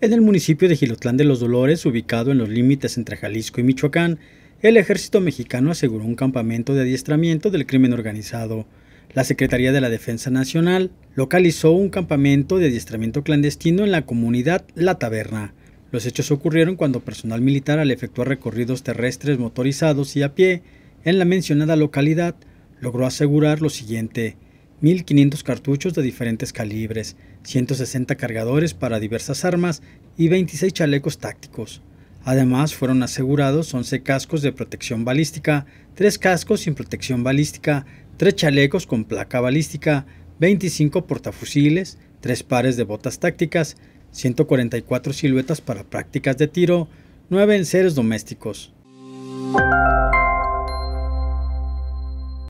En el municipio de Gilotlán de los Dolores, ubicado en los límites entre Jalisco y Michoacán, el ejército mexicano aseguró un campamento de adiestramiento del crimen organizado. La Secretaría de la Defensa Nacional localizó un campamento de adiestramiento clandestino en la comunidad La Taberna. Los hechos ocurrieron cuando personal militar al efectuar recorridos terrestres motorizados y a pie en la mencionada localidad logró asegurar lo siguiente. 1.500 cartuchos de diferentes calibres, 160 cargadores para diversas armas y 26 chalecos tácticos. Además fueron asegurados 11 cascos de protección balística, 3 cascos sin protección balística, 3 chalecos con placa balística, 25 portafusiles, 3 pares de botas tácticas, 144 siluetas para prácticas de tiro, 9 enseres domésticos.